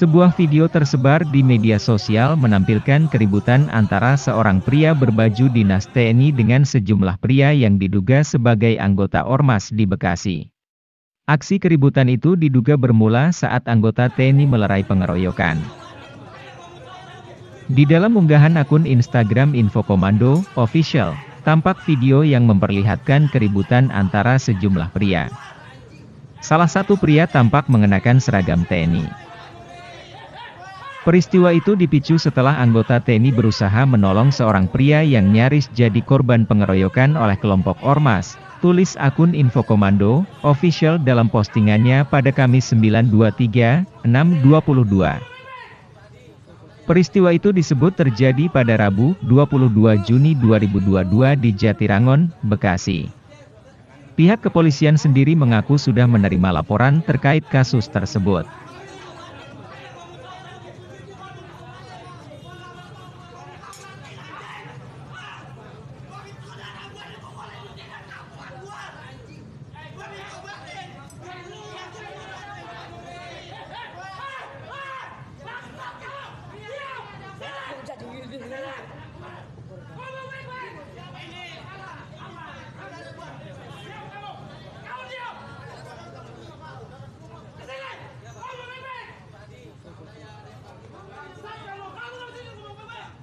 Sebuah video tersebar di media sosial menampilkan keributan antara seorang pria berbaju dinas TNI dengan sejumlah pria yang diduga sebagai anggota Ormas di Bekasi. Aksi keributan itu diduga bermula saat anggota TNI melerai pengeroyokan. Di dalam unggahan akun Instagram Info Komando Official, tampak video yang memperlihatkan keributan antara sejumlah pria. Salah satu pria tampak mengenakan seragam TNI. Peristiwa itu dipicu setelah anggota TNI berusaha menolong seorang pria yang nyaris jadi korban pengeroyokan oleh kelompok Ormas, tulis akun Infokomando, official dalam postingannya pada Kamis 923, 622. Peristiwa itu disebut terjadi pada Rabu 22 Juni 2022 di Jatirangon, Bekasi. Pihak kepolisian sendiri mengaku sudah menerima laporan terkait kasus tersebut.